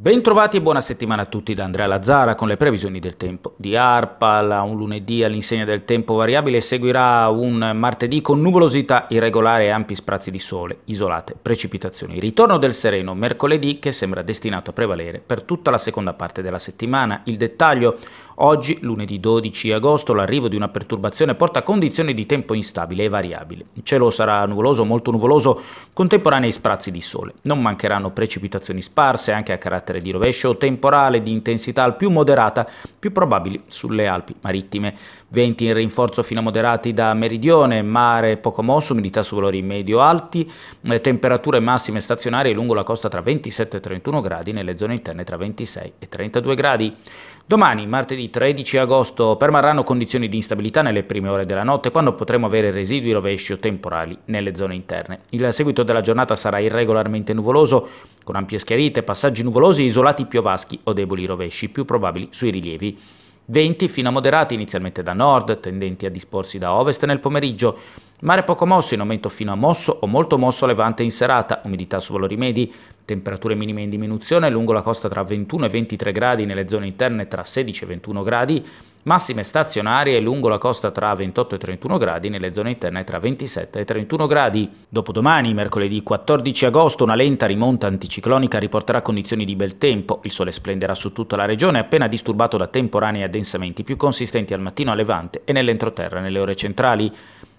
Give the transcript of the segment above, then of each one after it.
Bentrovati e buona settimana a tutti da Andrea Lazzara con le previsioni del tempo di ARPAL. Un lunedì all'insegna del tempo variabile seguirà un martedì con nuvolosità irregolare e ampi sprazzi di sole, isolate precipitazioni. Ritorno del sereno mercoledì che sembra destinato a prevalere per tutta la seconda parte della settimana. Il dettaglio Oggi, lunedì 12 agosto, l'arrivo di una perturbazione porta a condizioni di tempo instabile e variabile. Il cielo sarà nuvoloso, molto nuvoloso, contemporanei sprazzi di sole. Non mancheranno precipitazioni sparse anche a caratteristiche carattere di rovescio temporale di intensità al più moderata, più probabili sulle Alpi marittime. Venti in rinforzo fino a moderati da meridione, mare poco mosso, umidità su valori medio-alti, eh, temperature massime stazionarie lungo la costa tra 27 e 31 gradi, nelle zone interne tra 26 e 32 gradi. Domani, martedì 13 agosto, permarranno condizioni di instabilità nelle prime ore della notte, quando potremo avere residui rovesci o temporali nelle zone interne. Il seguito della giornata sarà irregolarmente nuvoloso, con ampie schiarite, passaggi nuvolosi, isolati piovaschi o deboli rovesci, più probabili sui rilievi. Venti fino a moderati inizialmente da nord, tendenti a disporsi da ovest nel pomeriggio. Mare poco mosso in aumento fino a mosso o molto mosso a levante in serata, umidità su valori medi, temperature minime in diminuzione lungo la costa tra 21 e 23 gradi nelle zone interne tra 16 e 21 gradi, massime stazionarie lungo la costa tra 28 e 31 gradi, nelle zone interne tra 27 e 31 gradi. Dopodomani, mercoledì 14 agosto, una lenta rimonta anticiclonica riporterà condizioni di bel tempo, il sole splenderà su tutta la regione appena disturbato da temporanei addensamenti più consistenti al mattino a levante e nell'entroterra nelle ore centrali.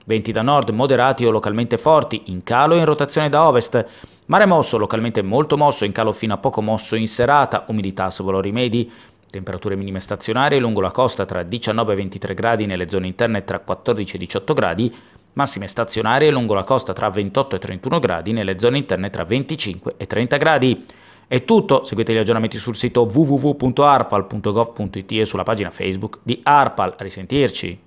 Venti da nord moderati o localmente forti, in calo e in rotazione da ovest. Mare mosso, localmente molto mosso, in calo fino a poco mosso in serata, umidità su valori medi. Temperature minime stazionarie lungo la costa tra 19 e 23 gradi nelle zone interne tra 14 e 18 gradi, massime stazionarie lungo la costa tra 28 e 31 gradi nelle zone interne tra 25 e 30 gradi. È tutto, seguite gli aggiornamenti sul sito www.arpal.gov.it e sulla pagina Facebook di Arpal. A risentirci!